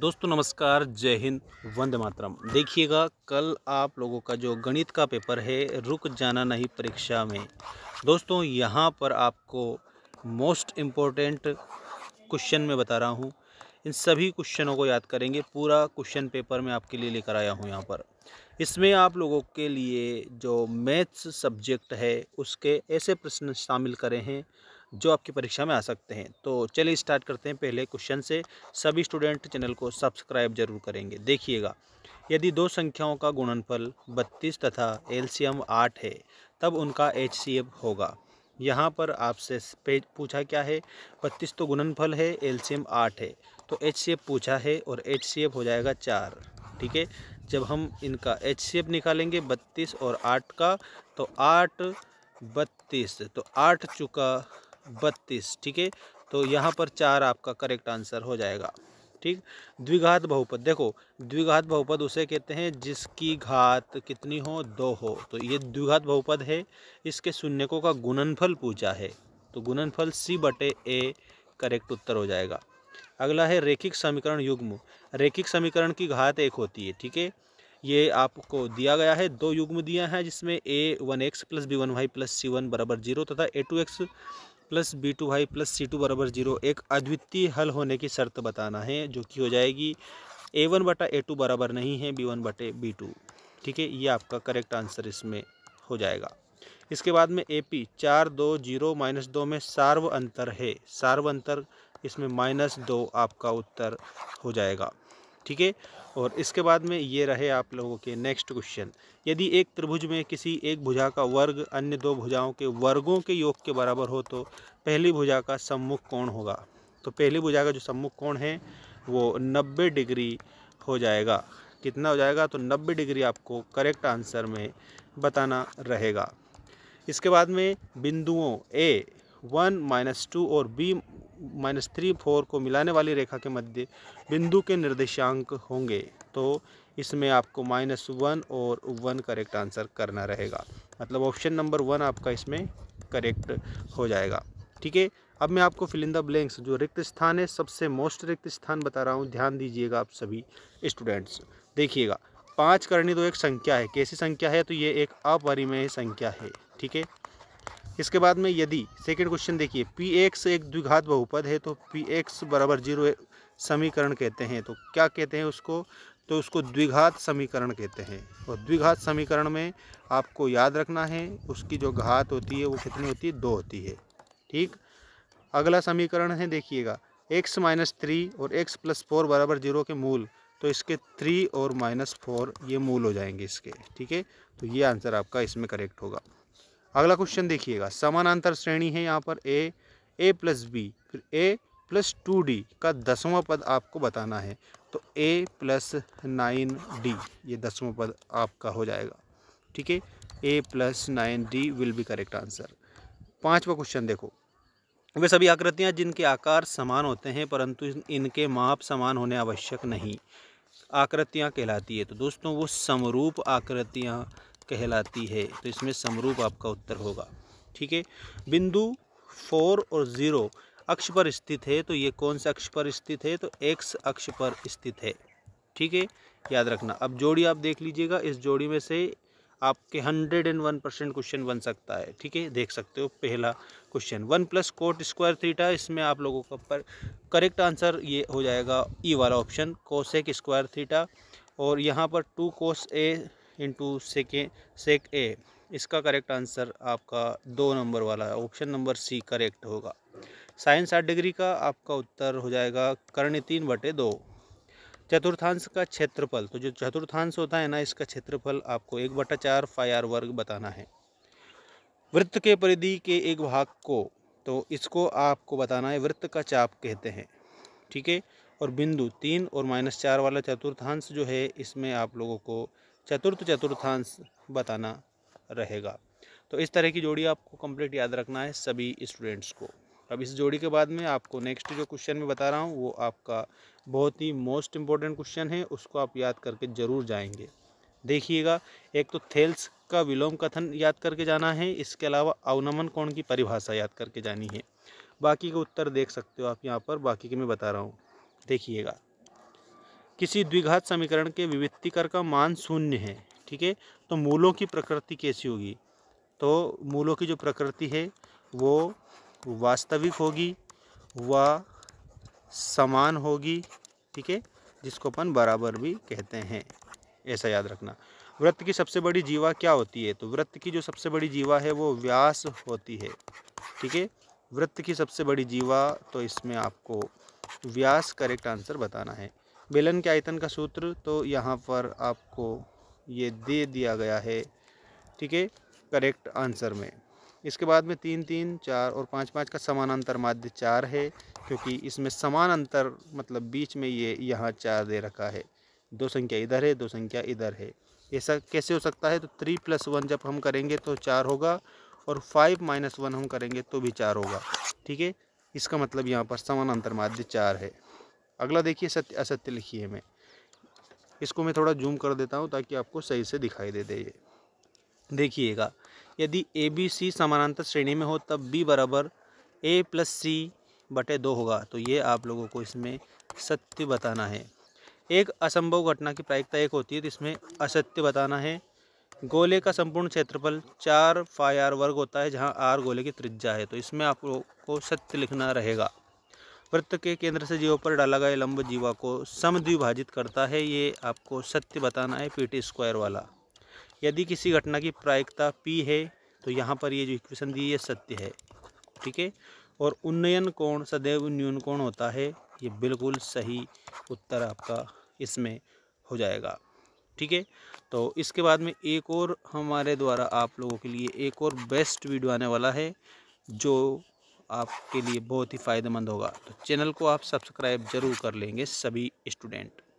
दोस्तों नमस्कार जय हिंद वंदे मातरम देखिएगा कल आप लोगों का जो गणित का पेपर है रुक जाना नहीं परीक्षा में दोस्तों यहाँ पर आपको मोस्ट इम्पोर्टेंट क्वेश्चन में बता रहा हूँ इन सभी क्वेश्चनों को याद करेंगे पूरा क्वेश्चन पेपर मैं आपके लिए लेकर आया हूँ यहाँ पर इसमें आप लोगों के लिए जो मैथ्स सब्जेक्ट है उसके ऐसे प्रश्न शामिल करे हैं जो आपकी परीक्षा में आ सकते हैं तो चलिए स्टार्ट करते हैं पहले क्वेश्चन से सभी स्टूडेंट चैनल को सब्सक्राइब जरूर करेंगे देखिएगा यदि दो संख्याओं का गुणनफल बत्तीस तथा एल आठ है तब उनका एच होगा यहाँ पर आपसे पूछा क्या है बत्तीस तो गुणनफल है एल आठ है तो एच पूछा है और एच हो जाएगा चार ठीक है जब हम इनका एच निकालेंगे बत्तीस और आठ का तो आठ बत्तीस तो आठ चुका बत्तीस ठीक है तो यहाँ पर चार आपका करेक्ट आंसर हो जाएगा ठीक द्विघात बहुपद देखो द्विघात बहुपद उसे कहते हैं जिसकी घात कितनी हो दो हो तो ये द्विघात बहुपद है इसके शून्यकों का गुणनफल पूछा है तो गुणनफल सी बटे ए करेक्ट उत्तर हो जाएगा अगला है रेखिक समीकरण युग्म रेखिक समीकरण की घात एक होती है ठीक है ये आपको दिया गया है दो युग्म दिया है जिसमें A one X plus B one Y plus C one बराबर जीरो तथा A two X plus B two Y plus C two बराबर जीरो एक अद्वितीय हल होने की शर्त बताना है जो कि हो जाएगी ए वन बटा ए टू बराबर नहीं है बी वन बटे बी टू ठीक है ये आपका करेक्ट आंसर इसमें हो जाएगा इसके बाद में ए पी चार दो जीरो माइनस दो में सार्व अंतर है सार्व अंतर इसमें माइनस दो आपका उत्तर हो जाएगा ठीक है और इसके बाद में ये रहे आप लोगों के नेक्स्ट क्वेश्चन यदि एक त्रिभुज में किसी एक भुजा का वर्ग अन्य दो भुजाओं के वर्गों के योग के बराबर हो तो पहली भुजा का सम्मुख कोण होगा तो पहली भुजा का जो सम्मुख कोण है वो नब्बे डिग्री हो जाएगा कितना हो जाएगा तो नब्बे डिग्री आपको करेक्ट आंसर में बताना रहेगा इसके बाद में बिंदुओं ए वन माइनस टू और बी माइनस थ्री फोर को मिलाने वाली रेखा के मध्य बिंदु के निर्देशांक होंगे तो इसमें आपको माइनस वन और वन करेक्ट आंसर करना रहेगा मतलब ऑप्शन नंबर वन आपका इसमें करेक्ट हो जाएगा ठीक है अब मैं आपको फिलिंदा ब्लैंक्स जो रिक्त स्थान है सबसे मोस्ट रिक्त स्थान बता रहा हूँ ध्यान दीजिएगा आप सभी स्टूडेंट्स देखिएगा पाँच करनी तो एक संख्या है कैसी संख्या है तो ये एक अपरिमेय संख्या है ठीक है इसके बाद में यदि सेकेंड क्वेश्चन देखिए पी एक्स एक द्विघात बहुपद है तो पी एक्स बराबर जीरो समीकरण कहते हैं तो क्या कहते हैं उसको तो उसको द्विघात समीकरण कहते हैं और द्विघात समीकरण में आपको याद रखना है उसकी जो घात होती है वो कितनी होती है दो होती है ठीक अगला समीकरण है देखिएगा एक्स माइनस थ्री और एक्स प्लस फोर बराबर जीरो के मूल तो इसके थ्री और माइनस फोर ये मूल हो जाएंगे इसके ठीक है तो ये आंसर आपका इसमें करेक्ट होगा अगला क्वेश्चन देखिएगा समानांतर श्रेणी है यहाँ पर ए ए प्लस बी फिर ए प्लस टू डी का दसवां पद आपको बताना है तो ए प्लस नाइन डी ये दसवां पद आपका हो जाएगा ठीक है A plus nine D will be correct answer पांचवा क्वेश्चन देखो वे सभी आकृतियाँ जिनके आकार समान होते हैं परंतु इनके माप समान होने आवश्यक नहीं आकृतियाँ कहलाती है तो दोस्तों वो समरूप आकृतियाँ कहलाती है तो इसमें समरूप आपका उत्तर होगा ठीक है बिंदु फोर और ज़ीरो अक्ष पर स्थित है तो ये कौन से अक्ष पर स्थित है तो एक्स अक्ष पर स्थित है ठीक है याद रखना अब जोड़ी आप देख लीजिएगा इस जोड़ी में से आपके hundred and one percent question बन सकता है ठीक है देख सकते हो पहला question one plus cot square theta इसमें आप लोगों का पर करेक्ट आंसर ये हो जाएगा ई वाला ऑप्शन कोसेक स्क्वायर थीटा और यहाँ पर to cos A into sec सेक ए इसका करेक्ट आंसर आपका दो नंबर वाला है ऑप्शन नंबर सी करेक्ट होगा साइंस आठ डिग्री का आपका उत्तर हो जाएगा कर्ण तीन बटे दो चतुर्थांश का क्षेत्रफल तो जो चतुर्थांश होता है ना इसका क्षेत्रफल आपको एक बटा चार फायर वर्ग बताना है वृत्त के परिधि के एक भाग को तो इसको आपको बताना है वृत्त का चाप कहते हैं ठीक है और बिंदु तीन और माइनस चार वाला चतुर्थांश जो है इसमें आप लोगों को चतुर्थ चतुर्थांश बताना रहेगा तो इस तरह की जोड़ी आपको कंप्लीट याद रखना है सभी स्टूडेंट्स को अब इस जोड़ी के बाद में आपको नेक्स्ट जो क्वेश्चन में बता रहा हूँ वो आपका बहुत ही मोस्ट इम्पॉर्टेंट क्वेश्चन है उसको आप याद करके ज़रूर जाएंगे देखिएगा एक तो थेल्स का विलोम कथन याद करके जाना है इसके अलावा अवनमन कोण की परिभाषा याद करके जानी है बाकी के उत्तर देख सकते हो आप यहाँ पर बाकी के मैं बता रहा हूँ देखिएगा किसी द्विघात समीकरण के विवित्तीकर का मान शून्य है ठीक है तो मूलों की प्रकृति कैसी होगी तो मूलों की जो प्रकृति है वो वास्तविक होगी व समान होगी ठीक है जिसको अपन बराबर भी कहते हैं ऐसा याद रखना वृत्त की सबसे बड़ी जीवा क्या होती है तो वृत्त की जो सबसे बड़ी जीवा है वो व्यास होती है ठीक है वृत्त की सबसे बड़ी जीवा तो इसमें आपको व्यास करेक्ट आंसर बताना है बेलन के आयतन का सूत्र तो यहाँ पर आपको ये दे दिया गया है ठीक है करेक्ट आंसर में इसके बाद में तीन तीन चार और पाँच पाँच का समानांतर माध्य चार है क्योंकि इसमें समान अंतर मतलब बीच में ये यहाँ चार दे रखा है दो संख्या इधर है दो संख्या इधर है ऐसा कैसे हो सकता है तो थ्री प्लस वन जब हम करेंगे तो चार होगा और फाइव माइनस वन हम करेंगे तो भी चार होगा ठीक है इसका मतलब यहाँ पर समानांतर माध्य चार है अगला देखिए सत्य असत्य लिखिए मैं इसको मैं थोड़ा जूम कर देता हूँ ताकि आपको सही से दिखाई दे दे ये देखिएगा यदि ए बी सी समानांतर श्रेणी में हो तब बी बराबर ए प्लस सी बटे दो होगा तो ये आप लोगों को इसमें सत्य बताना है एक असंभव घटना की प्रायिकता एक होती है तो इसमें असत्य बताना है गोले का संपूर्ण क्षेत्रफल चार फाई आर वर्ग होता है जहाँ आर गोले की त्रिज्या है तो इसमें आप लोगों को सत्य लिखना रहेगा वृत्त के केंद्र से जीवा पर डाला गया लंब जीवा को समद्विभाजित करता है ये आपको सत्य बताना है पी टी स्क्वायर वाला यदि किसी घटना की प्रायिकता पी है तो यहाँ पर ये जो इक्वेशन दी है सत्य है ठीक है और उन्नयन कोण सदैव न्यून कोण होता है ये बिल्कुल सही उत्तर आपका इसमें हो जाएगा ठीक है तो इसके बाद में एक और हमारे द्वारा आप लोगों के लिए एक और बेस्ट वीडियो आने वाला है जो आपके लिए बहुत ही फ़ायदेमंद होगा तो चैनल को आप सब्सक्राइब ज़रूर कर लेंगे सभी स्टूडेंट